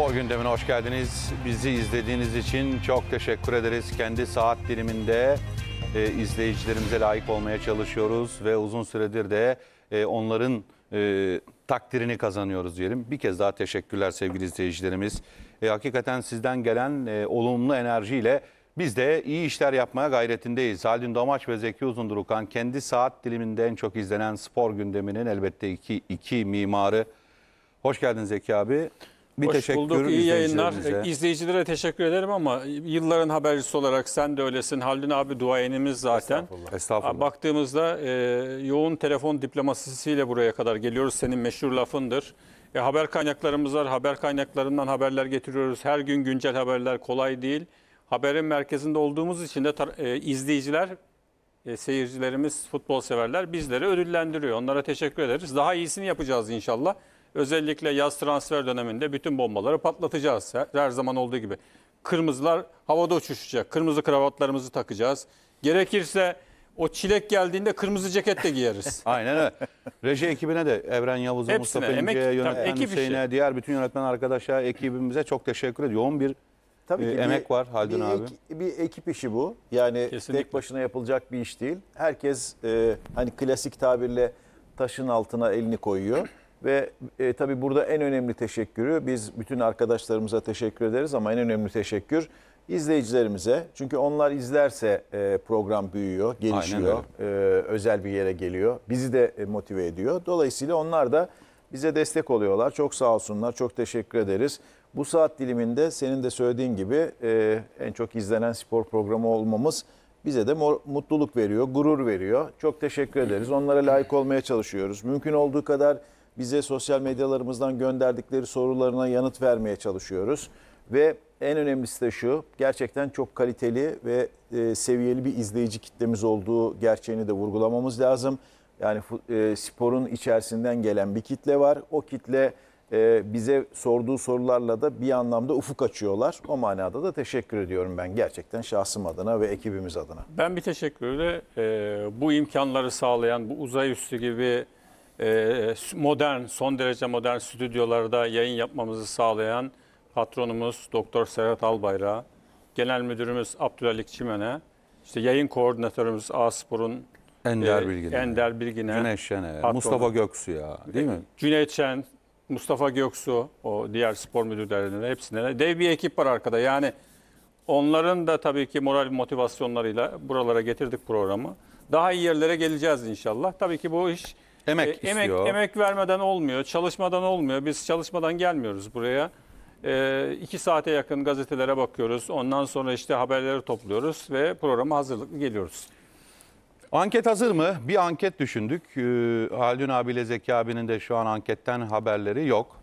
Spor gündemine hoş geldiniz. Bizi izlediğiniz için çok teşekkür ederiz. Kendi saat diliminde e, izleyicilerimize layık olmaya çalışıyoruz ve uzun süredir de e, onların e, takdirini kazanıyoruz diyelim. Bir kez daha teşekkürler sevgili izleyicilerimiz. E, hakikaten sizden gelen e, olumlu enerjiyle biz de iyi işler yapmaya gayretindeyiz. Haldun Domaç ve Zeki Uzundurukan kendi saat diliminde en çok izlenen spor gündeminin elbette iki, iki mimarı. Hoş geldin Zeki abi. Bir Hoş teşekkür bulduk. İyi yayınlar. E, izleyicilere teşekkür ederim ama yılların habercisi olarak sen de öylesin. Halil abi duayenimiz zaten. Estağfurullah. Estağfurullah. Baktığımızda e, yoğun telefon diplomasisiyle buraya kadar geliyoruz. Senin meşhur lafındır. E, haber kaynaklarımız var. Haber kaynaklarından haberler getiriyoruz. Her gün güncel haberler kolay değil. Haberin merkezinde olduğumuz için de e, izleyiciler, e, seyircilerimiz, futbol severler bizleri ödüllendiriyor. Onlara teşekkür ederiz. Daha iyisini yapacağız inşallah. Özellikle yaz transfer döneminde bütün bombaları patlatacağız. Her, her zaman olduğu gibi. Kırmızılar havada uçuşacak. Kırmızı kravatlarımızı takacağız. Gerekirse o çilek geldiğinde kırmızı ceket de giyeriz. Aynen öyle. Reji ekibine de Evren Yavuz'a, Mustafa İnce'ye, yönetmen Hüseyin'e, diğer bütün yönetmen arkadaşlara, ekibimize çok teşekkür ediyorum. Yoğun bir Tabii e, ki emek bir, var Haldun bir abi. Ek, bir ekip işi bu. Yani Kesinlikle. tek başına yapılacak bir iş değil. Herkes e, hani klasik tabirle taşın altına elini koyuyor. Ve e, tabii burada en önemli teşekkürü biz bütün arkadaşlarımıza teşekkür ederiz ama en önemli teşekkür izleyicilerimize. Çünkü onlar izlerse e, program büyüyor, gelişiyor, e, özel bir yere geliyor. Bizi de e, motive ediyor. Dolayısıyla onlar da bize destek oluyorlar. Çok sağ olsunlar, çok teşekkür ederiz. Bu saat diliminde senin de söylediğin gibi e, en çok izlenen spor programı olmamız bize de mutluluk veriyor, gurur veriyor. Çok teşekkür ederiz. Onlara layık olmaya çalışıyoruz. Mümkün olduğu kadar bize sosyal medyalarımızdan gönderdikleri sorularına yanıt vermeye çalışıyoruz. Ve en önemlisi de şu, gerçekten çok kaliteli ve e, seviyeli bir izleyici kitlemiz olduğu gerçeğini de vurgulamamız lazım. Yani e, sporun içerisinden gelen bir kitle var. O kitle e, bize sorduğu sorularla da bir anlamda ufuk açıyorlar. O manada da teşekkür ediyorum ben gerçekten şahsım adına ve ekibimiz adına. Ben bir teşekkürle e, bu imkanları sağlayan, bu uzay üstü gibi ee, modern, son derece modern stüdyolarda yayın yapmamızı sağlayan patronumuz Doktor Serhat Albayrak, Genel Müdürümüz Abdülhalik Çimen'e, işte yayın koordinatörümüz Aspor'un Ender e, Bilgin'e, Ender Bilgin'e Güneş Şen'e, Mustafa Göksu'ya değil mi? Cüneyt Şen, Mustafa Göksu, o diğer spor müdürlerinin hepsine de dev bir ekip var arkada. Yani onların da tabii ki moral motivasyonlarıyla buralara getirdik programı. Daha iyi yerlere geleceğiz inşallah. Tabii ki bu iş Emek e, emek, istiyor. emek vermeden olmuyor, çalışmadan olmuyor. Biz çalışmadan gelmiyoruz buraya. E, iki saate yakın gazetelere bakıyoruz. Ondan sonra işte haberleri topluyoruz ve programa hazırlıklı geliyoruz. Anket hazır mı? Bir anket düşündük. Ee, Haldun abiyle Zeki abinin de şu an anketten haberleri yok.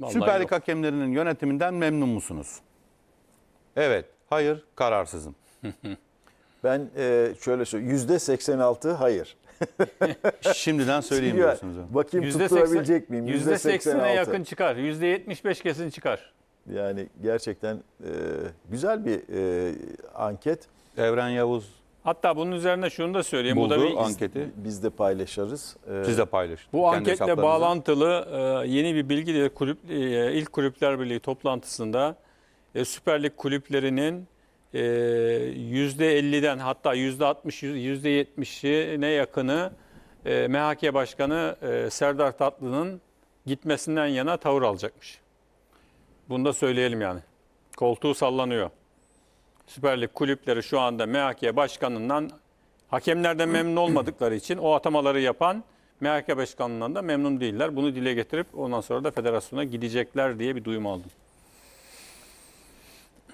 Vallahi Süper Lig hakemlerinin yönetiminden memnun musunuz? Evet, hayır, kararsızım. Ben e, şöyle söyleyeyim. Yüzde 86 hayır. Şimdiden söyleyeyim diyorsunuz. Bakayım yüzde tutturabilecek miyim? Yüzde %80'e yakın çıkar. Yüzde %75 kesin çıkar. Yani gerçekten e, güzel bir e, anket. Evren Yavuz. Hatta bunun üzerine şunu da söyleyeyim. Buldu Bu da bir anketi. Biz de paylaşırız. Ee, Siz de paylaşın. Bu anketle bağlantılı e, yeni bir bilgi de kulüp, e, ilk Kulüpler Birliği toplantısında e, Süper Lig kulüplerinin %50'den ee, hatta %60, %70'ine yakını e, MHK Başkanı e, Serdar Tatlı'nın gitmesinden yana tavır alacakmış. Bunu da söyleyelim yani. Koltuğu sallanıyor. Süper Lig kulüpleri şu anda MHK Başkanı'ndan hakemlerden memnun olmadıkları için o atamaları yapan MHK Başkanı'ndan da memnun değiller. Bunu dile getirip ondan sonra da federasyona gidecekler diye bir duyum aldım.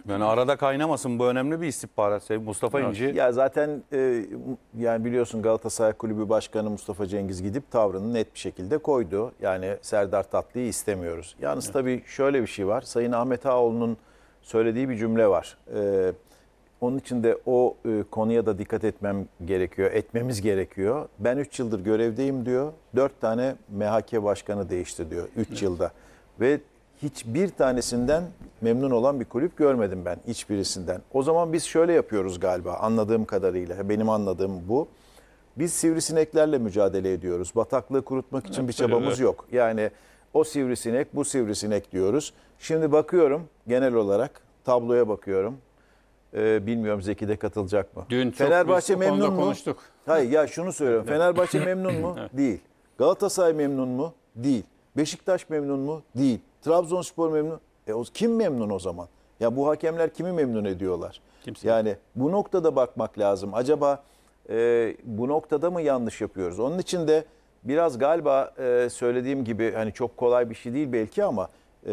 Yani arada kaynamasın bu önemli bir istihbarat. Mustafa İnci. Ya zaten e, yani biliyorsun Galatasaray Kulübü Başkanı Mustafa Cengiz gidip tavrını net bir şekilde koydu. Yani Serdar Tatlı'yı istemiyoruz. Yalnız tabii şöyle bir şey var. Sayın Ahmet Ağaoğlu'nun söylediği bir cümle var. E, onun için de o e, konuya da dikkat etmem gerekiyor, etmemiz gerekiyor. Ben 3 yıldır görevdeyim diyor. 4 tane MHK başkanı değişti diyor 3 yılda. Ve hiçbir tanesinden memnun olan bir kulüp görmedim ben hiçbirisinden. O zaman biz şöyle yapıyoruz galiba anladığım kadarıyla. Benim anladığım bu. Biz sivrisineklerle mücadele ediyoruz. Bataklığı kurutmak için evet, bir çabamız öyle. yok. Yani o sivrisinek, bu sivrisinek diyoruz. Şimdi bakıyorum genel olarak tabloya bakıyorum. Ee, bilmiyorum Zeki de katılacak mı? Dün çok Fenerbahçe memnun mu? konuştuk. Hayır ya şunu söylüyorum. Fenerbahçe memnun mu? Değil. Galatasaray memnun mu? Değil. Beşiktaş memnun mu? Değil. Trabzonspor memnun. E o kim memnun o zaman? Ya bu hakemler kimi memnun ediyorlar? Kimse. Yani bu noktada bakmak lazım. Acaba e, bu noktada mı yanlış yapıyoruz? Onun için de biraz galiba e, söylediğim gibi hani çok kolay bir şey değil belki ama e,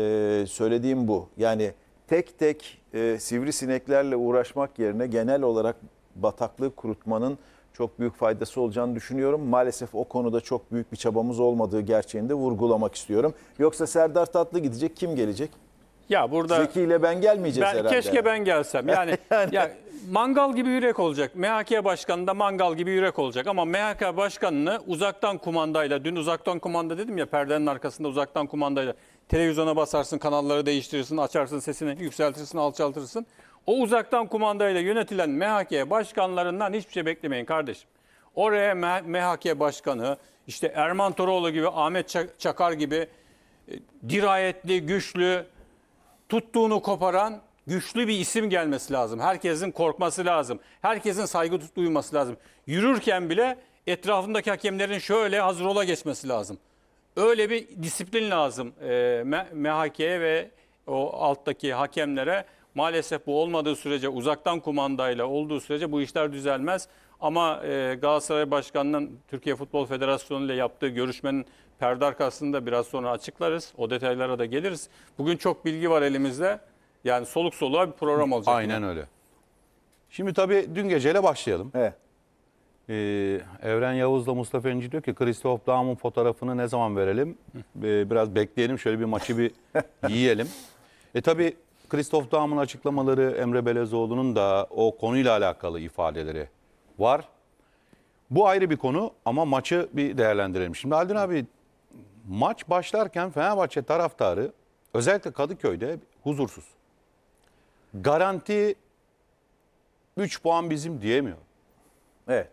söylediğim bu. Yani tek tek e, sineklerle uğraşmak yerine genel olarak bataklığı kurutmanın çok büyük faydası olacağını düşünüyorum. Maalesef o konuda çok büyük bir çabamız olmadığı gerçeğini de vurgulamak istiyorum. Yoksa Serdar Tatlı gidecek kim gelecek? Ya burada Zeki ile ben gelmeyeceğiz ben, herhalde. Keşke ben gelsem. Yani, yani. Ya, mangal gibi yürek olacak. MHK başkanı da mangal gibi yürek olacak. Ama MHK başkanını uzaktan kumandayla, dün uzaktan kumanda dedim ya perdenin arkasında uzaktan kumandayla. Televizyona basarsın, kanalları değiştirirsin, açarsın sesini, yükseltirsin, alçaltırsın. O uzaktan kumandayla yönetilen MHK başkanlarından hiçbir şey beklemeyin kardeşim. Oraya MHK başkanı, işte Erman Toroğlu gibi, Ahmet Çakar gibi e, dirayetli, güçlü, tuttuğunu koparan güçlü bir isim gelmesi lazım. Herkesin korkması lazım. Herkesin saygı duyması lazım. Yürürken bile etrafındaki hakemlerin şöyle hazır ola geçmesi lazım. Öyle bir disiplin lazım e, MHK'ye ve o alttaki hakemlere. Maalesef bu olmadığı sürece uzaktan kumandayla olduğu sürece bu işler düzelmez. Ama e, Galatasaray Başkanı'nın Türkiye Futbol Federasyonu ile yaptığı görüşmenin perde arkasında biraz sonra açıklarız. O detaylara da geliriz. Bugün çok bilgi var elimizde. Yani soluk soluğa bir program olacak. Aynen öyle. Şimdi tabii dün geceyle başlayalım. Evet. Ee, Evren Yavuz'la Mustafa İnci diyor ki Christoph Daum'un fotoğrafını ne zaman verelim? Ee, biraz bekleyelim şöyle bir maçı bir yiyelim. E tabii Christoph Daum'un açıklamaları, Emre Belezoğlu'nun da o konuyla alakalı ifadeleri var. Bu ayrı bir konu ama maçı bir değerlendirelim. Şimdi Aldın abi maç başlarken Fenerbahçe taraftarı özellikle Kadıköy'de huzursuz. Garanti 3 puan bizim diyemiyor. Evet.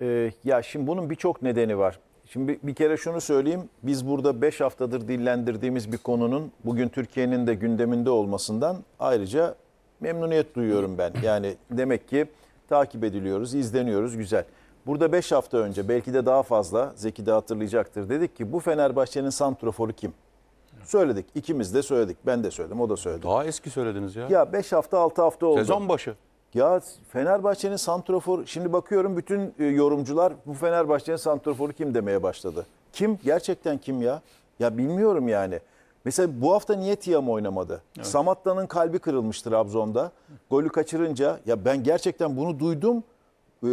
Ee, ya şimdi bunun birçok nedeni var. Şimdi bir kere şunu söyleyeyim. Biz burada 5 haftadır dillendirdiğimiz bir konunun bugün Türkiye'nin de gündeminde olmasından ayrıca memnuniyet duyuyorum ben. Yani demek ki takip ediliyoruz, izleniyoruz, güzel. Burada 5 hafta önce belki de daha fazla Zeki de hatırlayacaktır. Dedik ki bu Fenerbahçe'nin santroforu kim? Söyledik. ikimiz de söyledik. Ben de söyledim, o da söyledi. Daha eski söylediniz ya. Ya 5 hafta 6 hafta oldu. Sezon başı. Ya Fenerbahçe'nin santrofor şimdi bakıyorum bütün e, yorumcular bu Fenerbahçe'nin santroforu kim demeye başladı. Kim? Gerçekten kim ya? Ya bilmiyorum yani. Mesela bu hafta niye Tiam oynamadı? Evet. Samatta'nın kalbi kırılmış Trabzon'da. Golü kaçırınca ya ben gerçekten bunu duydum. Ee,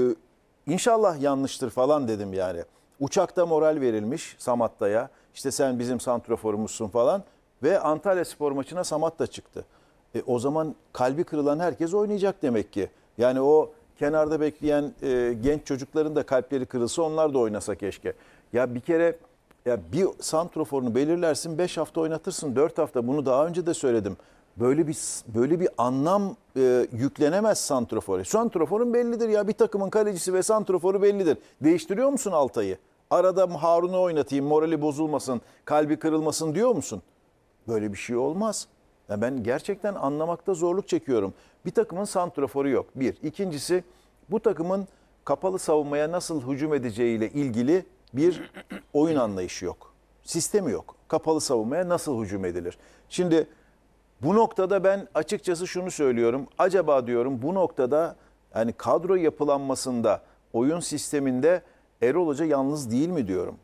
inşallah yanlıştır falan dedim yani. Uçakta moral verilmiş Samatta'ya. İşte sen bizim santroforumuzsun falan. Ve Antalya spor maçına Samatta çıktı. E, o zaman kalbi kırılan herkes oynayacak demek ki. Yani o kenarda bekleyen e, genç çocukların da kalpleri kırılsa onlar da oynasa keşke. Ya bir kere ya bir santroforunu belirlersin 5 hafta oynatırsın 4 hafta bunu daha önce de söyledim. Böyle bir böyle bir anlam e, yüklenemez santrofora. Santroforun bellidir ya bir takımın kalecisi ve santroforu bellidir. Değiştiriyor musun Altay'ı? Arada Harun'u oynatayım morali bozulmasın, kalbi kırılmasın diyor musun? Böyle bir şey olmaz. Ya ben gerçekten anlamakta zorluk çekiyorum. Bir takımın santraforu yok. Bir. İkincisi bu takımın kapalı savunmaya nasıl hücum edeceğiyle ilgili bir oyun anlayışı yok. Sistemi yok. Kapalı savunmaya nasıl hücum edilir? Şimdi bu noktada ben açıkçası şunu söylüyorum. Acaba diyorum bu noktada yani kadro yapılanmasında, oyun sisteminde Erol Hoca yalnız değil mi diyorum.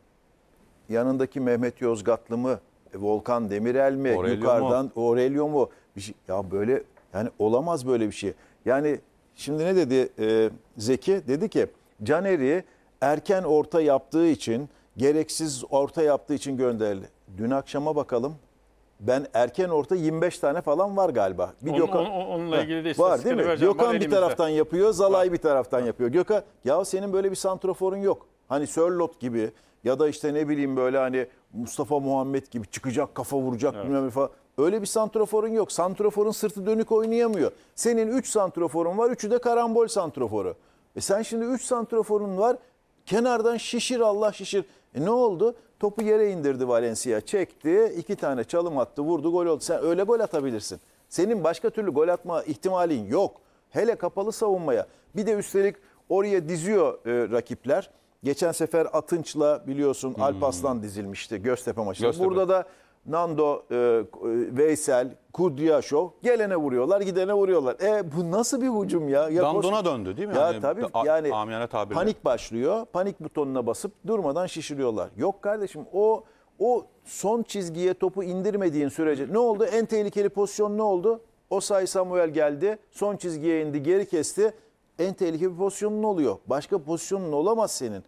Yanındaki Mehmet Yozgatlı mı, e, Volkan Demirel mi? Aurelio yukarıdan mu? Aurelio mu? Bir şey, ya böyle yani olamaz böyle bir şey. Yani şimdi ne dedi e, Zeki? Dedi ki Caner'i erken orta yaptığı için gereksiz orta yaptığı için gönderildi. Dün akşama bakalım. Ben erken orta 25 tane falan var galiba. Bir Onun, Gökhan, onunla ilgili de var değil mi? Gökhan bir taraftan yapıyor, Zalay bir taraftan yapıyor. Gökhan ya senin böyle bir santroforun yok. Hani Sörlot gibi ya da işte ne bileyim böyle hani Mustafa Muhammed gibi çıkacak kafa vuracak evet. bilmem ne falan. Öyle bir santraforun yok. Santraforun sırtı dönük oynayamıyor. Senin 3 santraforun var. üçü de karambol santraforu. E sen şimdi 3 santraforun var. Kenardan şişir Allah şişir. E ne oldu? Topu yere indirdi Valencia. Çekti. iki tane çalım attı. Vurdu gol oldu. Sen öyle gol atabilirsin. Senin başka türlü gol atma ihtimalin yok. Hele kapalı savunmaya. Bir de üstelik oraya diziyor e, rakipler. Geçen sefer Atınç'la biliyorsun hmm. aslan dizilmişti Göztepe maçında. Göztepe. Burada da Nando, e, Veysel, Kudryashov gelene vuruyorlar, gidene vuruyorlar. E bu nasıl bir hucum ya? ya Dandona koş... döndü değil mi? Ya yani, tabii yani amiyane tabirle. panik başlıyor. Panik butonuna basıp durmadan şişiriyorlar. Yok kardeşim o o son çizgiye topu indirmediğin sürece ne oldu? En tehlikeli pozisyon ne oldu? O say Samuel geldi, son çizgiye indi, geri kesti. En tehlikeli pozisyonun oluyor. Başka pozisyonun olamaz senin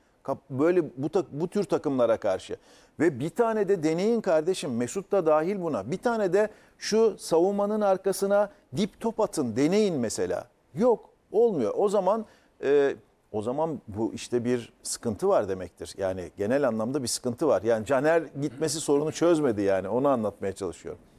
böyle bu, bu tür takımlara karşı. Ve bir tane de deneyin kardeşim Mesut da dahil buna. Bir tane de şu savunmanın arkasına dip top atın deneyin mesela. Yok olmuyor. O zaman e, o zaman bu işte bir sıkıntı var demektir. Yani genel anlamda bir sıkıntı var. Yani Caner gitmesi sorunu çözmedi yani onu anlatmaya çalışıyorum.